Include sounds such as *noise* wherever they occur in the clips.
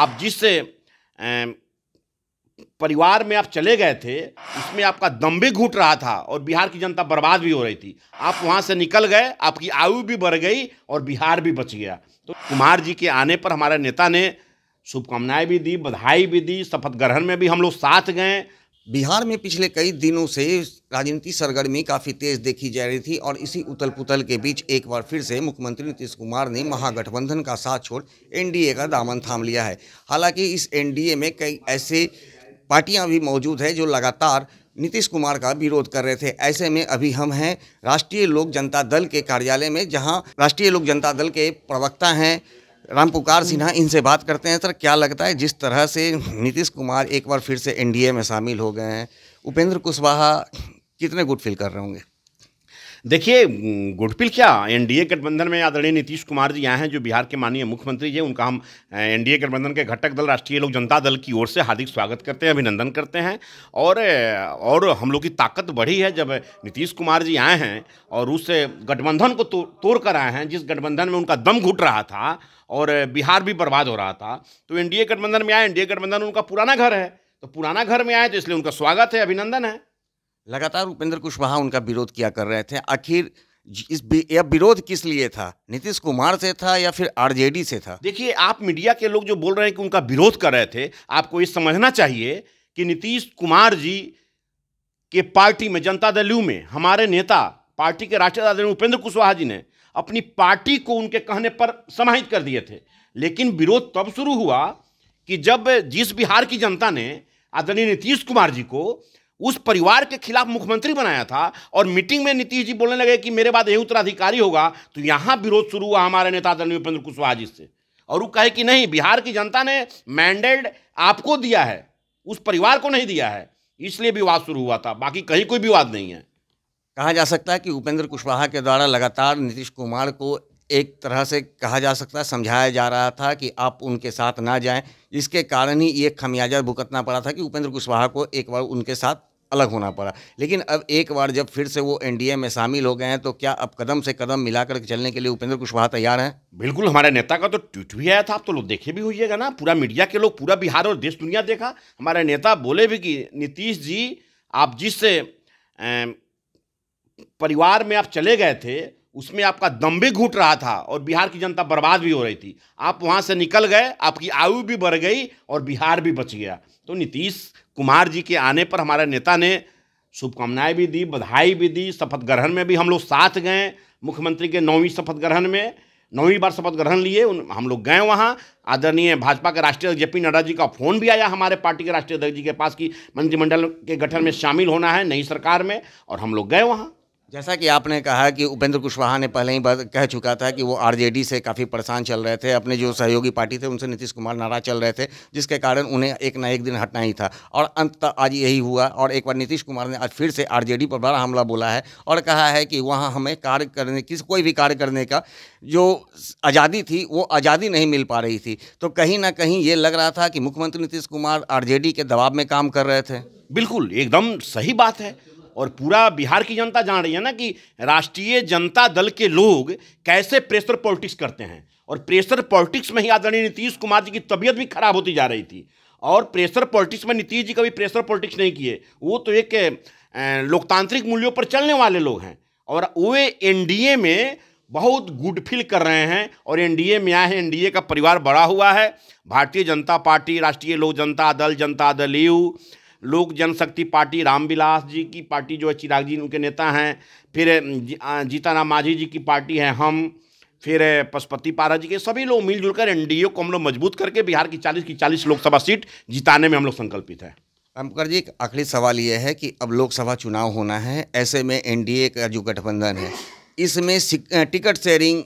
आप जिस परिवार में आप चले गए थे उसमें आपका दम भी घूट रहा था और बिहार की जनता बर्बाद भी हो रही थी आप वहाँ से निकल गए आपकी आयु भी बढ़ गई और बिहार भी बच गया तो कुमार जी के आने पर हमारे नेता ने शुभकामनाएं भी दी बधाई भी दी शपथ ग्रहण में भी हम लोग साथ गए बिहार में पिछले कई दिनों से राजनीति सरगर्मी काफ़ी तेज देखी जा रही थी और इसी उतल पुतल के बीच एक बार फिर से मुख्यमंत्री नीतीश कुमार ने महागठबंधन का साथ छोड़ एनडीए का दामन थाम लिया है हालांकि इस एनडीए में कई ऐसे पार्टियां भी मौजूद हैं जो लगातार नीतीश कुमार का विरोध कर रहे थे ऐसे में अभी हम हैं राष्ट्रीय लोक जनता दल के कार्यालय में जहाँ राष्ट्रीय लोक जनता दल के प्रवक्ता हैं राम पुकार सिन्हा इनसे बात करते हैं सर क्या लगता है जिस तरह से नीतीश कुमार एक बार फिर से एनडीए में शामिल हो गए हैं उपेंद्र कुशवाहा कितने गुड फील कर रहे होंगे देखिए गुडपिल क्या एनडीए गठबंधन में आदरणीय नीतीश कुमार जी आए हैं जो बिहार के माननीय मुख्यमंत्री जी उनका हम एनडीए गठबंधन के घटक दल राष्ट्रीय लोक जनता दल की ओर से हार्दिक स्वागत करते हैं अभिनंदन करते हैं और और हम लोग की ताकत बढ़ी है जब नीतीश कुमार जी आए हैं और उस गठबंधन को तो, तोड़ कर आए हैं जिस गठबंधन में उनका दम घुट रहा था और बिहार भी बर्बाद हो रहा था तो एनडीए गठबंधन में आए एनडीए गठबंधन उनका पुराना घर है तो पुराना घर में आए तो इसलिए उनका स्वागत है अभिनंदन है लगातार उपेंद्र कुशवाहा उनका विरोध किया कर रहे थे आखिर इस यह विरोध किस लिए था नीतीश कुमार से था या फिर आरजेडी से था देखिए आप मीडिया के लोग जो बोल रहे हैं कि उनका विरोध कर रहे थे आपको ये समझना चाहिए कि नीतीश कुमार जी के पार्टी में जनता दल यू में हमारे नेता पार्टी के राष्ट्रीय अध्यक्ष उपेंद्र कुशवाहा जी ने अपनी पार्टी को उनके कहने पर समाहित कर दिए थे लेकिन विरोध तब शुरू हुआ कि जब जिस बिहार की जनता ने आदरणीय नीतीश कुमार जी को उस परिवार के खिलाफ मुख्यमंत्री बनाया था और मीटिंग में नीतीश जी बोलने लगे कि मेरे बाद यही उत्तराधिकारी होगा तो यहाँ विरोध शुरू हुआ हमारे नेता दल उपेंद्र कुशवाहा जी से और वो कहे कि नहीं बिहार की जनता ने मैंडेट आपको दिया है उस परिवार को नहीं दिया है इसलिए विवाद शुरू हुआ था बाकी कहीं कोई विवाद नहीं है कहा जा सकता है कि उपेंद्र कुशवाहा के द्वारा लगातार नीतीश कुमार को एक तरह से कहा जा सकता है समझाया जा रहा था कि आप उनके साथ ना जाएं इसके कारण ही ये खमियाजा भुगतना पड़ा था कि उपेंद्र कुशवाहा को एक बार उनके साथ अलग होना पड़ा लेकिन अब एक बार जब फिर से वो एनडीए में शामिल हो गए हैं तो क्या अब कदम से कदम मिलाकर चलने के लिए उपेंद्र कुशवाहा तैयार हैं बिल्कुल हमारे नेता का तो ट्वीट भी आया था आप तो लोग देखे भी होइएगा ना पूरा मीडिया के लोग पूरा बिहार और देश दुनिया देखा हमारे नेता बोले भी कि नीतीश जी आप जिस परिवार में आप चले गए थे उसमें आपका दम भी घुट रहा था और बिहार की जनता बर्बाद भी हो रही थी आप वहाँ से निकल गए आपकी आयु भी बढ़ गई और बिहार भी बच गया तो नीतीश कुमार जी के आने पर हमारे नेता ने शुभकामनाएं भी दी बधाई भी दी शपथ ग्रहण में भी हम लोग साथ गए मुख्यमंत्री के नौवीं शपथ ग्रहण में नौवीं बार शपथ ग्रहण लिए उन हम लोग गए वहाँ आदरणीय भाजपा के राष्ट्रीय जे पी नड्डा जी का फ़ोन भी आया हमारे पार्टी के राष्ट्रीय अध्यक्ष जी के पास कि मंत्रिमंडल के गठन में शामिल होना है नई सरकार में और हम लोग गए वहाँ जैसा कि आपने कहा कि उपेंद्र कुशवाहा ने पहले ही कह चुका था कि वो आरजेडी से काफ़ी परेशान चल रहे थे अपने जो सहयोगी पार्टी थे उनसे नीतीश कुमार नाराज चल रहे थे जिसके कारण उन्हें एक ना एक दिन हटना ही था और अंत आज यही हुआ और एक बार नीतीश कुमार ने आज फिर से आरजेडी पर बड़ा हमला बोला है और कहा है कि वहाँ हमें कार्य करने किस कोई भी कार्य करने का जो आज़ादी थी वो आज़ादी नहीं मिल पा रही थी तो कहीं ना कहीं ये लग रहा था कि मुख्यमंत्री नीतीश कुमार आर के दबाव में काम कर रहे थे बिल्कुल एकदम सही बात है और पूरा बिहार की जनता जान रही है ना कि राष्ट्रीय जनता दल के लोग कैसे प्रेशर पॉलिटिक्स करते हैं और प्रेशर पॉलिटिक्स में ही आदरणीय नीतीश कुमार जी की तबीयत भी खराब होती जा रही थी और प्रेशर पॉलिटिक्स में नीतीश जी कभी प्रेशर पॉलिटिक्स नहीं किए वो तो एक लोकतांत्रिक मूल्यों पर चलने वाले लोग हैं और वे एन में बहुत गुड फील कर रहे हैं और एन में आए हैं एनडीए का परिवार बड़ा हुआ है भारतीय जनता पार्टी राष्ट्रीय लोक जनता दल जनता दल यू लोक जनशक्ति पार्टी रामविलास जी की पार्टी जो है चिराग जी उनके नेता हैं फिर जीताराम मांझी जी की पार्टी है हम फिर पशुपति पारा जी के सभी लोग मिलजुल कर एनडीए को हम लोग मजबूत करके बिहार की चालीस की चालीस लोकसभा सीट जिताने में हम लोग संकल्पित हैं रामकर जी आखिरी सवाल ये है कि अब लोकसभा चुनाव होना है ऐसे में एनडीए का जो गठबंधन है इसमें टिकट शेयरिंग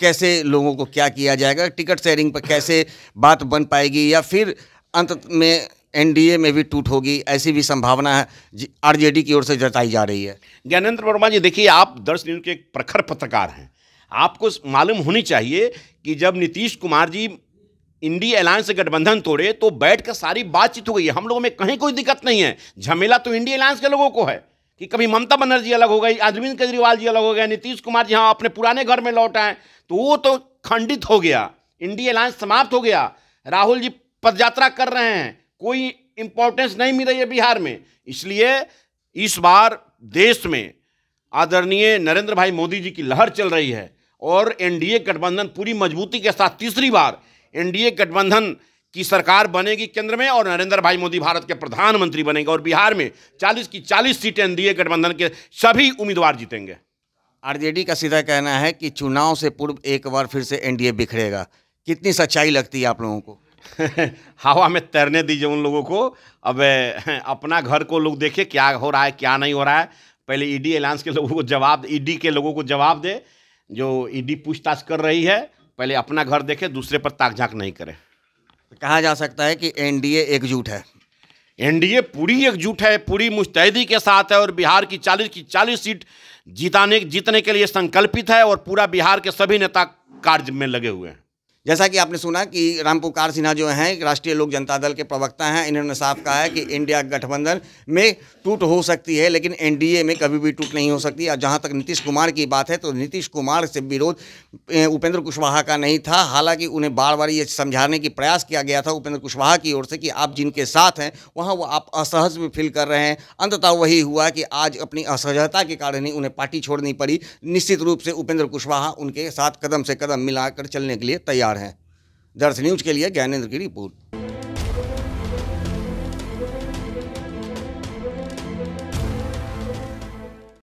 कैसे लोगों को क्या किया जाएगा टिकट शेयरिंग पर कैसे बात बन पाएगी या फिर अंत में एनडीए में भी टूट होगी ऐसी भी संभावना है आरजेडी की ओर से जताई जा रही है ज्ञानेन्द्र वर्मा जी देखिए आप दर्श न्यूज के एक प्रखर पत्रकार हैं आपको मालूम होनी चाहिए कि जब नीतीश कुमार जी इंडिया अलायंस से गठबंधन तोड़े तो बैठ कर सारी बातचीत हो गई हम लोगों में कहीं कोई दिक्कत नहीं है झमेला तो इंडिया अलायंस के लोगों को है कि कभी ममता बनर्जी अलग हो गई अरविंद केजरीवाल जी अलग हो गए नीतीश कुमार जी हाँ अपने पुराने घर में लौट आए तो वो तो खंडित हो गया इंडिया अलायंस समाप्त हो गया राहुल जी पदयात्रा कर रहे हैं कोई इंपॉर्टेंस नहीं मिल रही है बिहार में इसलिए इस बार देश में आदरणीय नरेंद्र भाई मोदी जी की लहर चल रही है और एनडीए गठबंधन पूरी मजबूती के साथ तीसरी बार एनडीए गठबंधन की सरकार बनेगी केंद्र में और नरेंद्र भाई मोदी भारत के प्रधानमंत्री बनेंगे और बिहार में 40 की 40 सीटें एनडीए गठबंधन के सभी उम्मीदवार जीतेंगे आरजेडी का सीधा कहना है कि चुनाव से पूर्व एक बार फिर से एनडीए बिखरेगा कितनी सच्चाई लगती है आप लोगों को *laughs* हवा में तैरने दीजिए उन लोगों को अब *laughs* अपना घर को लोग देखे क्या हो रहा है क्या नहीं हो रहा है पहले ईडी e एलायंस के लोगों को जवाब ईडी e के लोगों को जवाब दे जो ईडी e पूछताछ कर रही है पहले अपना घर देखे दूसरे पर ताक झाक नहीं करे कहा जा सकता है कि एनडीए एकजुट है एनडीए पूरी एकजुट है पूरी मुस्तैदी के साथ है और बिहार की चालीस की चालीस सीट जिताने जीतने के लिए संकल्पित है और पूरा बिहार के सभी नेता कार्य में लगे हुए हैं जैसा कि आपने सुना कि रामपुकार सिन्हा जो हैं राष्ट्रीय लोक जनता दल के प्रवक्ता हैं इन्होंने साफ कहा है कि इंडिया गठबंधन में टूट हो सकती है लेकिन एनडीए में कभी भी टूट नहीं हो सकती और जहां तक नीतीश कुमार की बात है तो नीतीश कुमार से विरोध उपेंद्र कुशवाहा का नहीं था हालांकि उन्हें बार बार ये समझाने की प्रयास किया गया था उपेंद्र कुशवाहा की ओर से कि आप जिनके साथ हैं वहाँ वो आप असहज भी फील कर रहे हैं अंततः वही हुआ कि आज अपनी असहजता के कारण ही उन्हें पार्टी छोड़नी पड़ी निश्चित रूप से उपेंद्र कुशवाहा उनके साथ कदम से कदम मिलाकर चलने के लिए तैयार हैं दर्श न्यूज के लिए ज्ञानेन्द्र की रिपोर्ट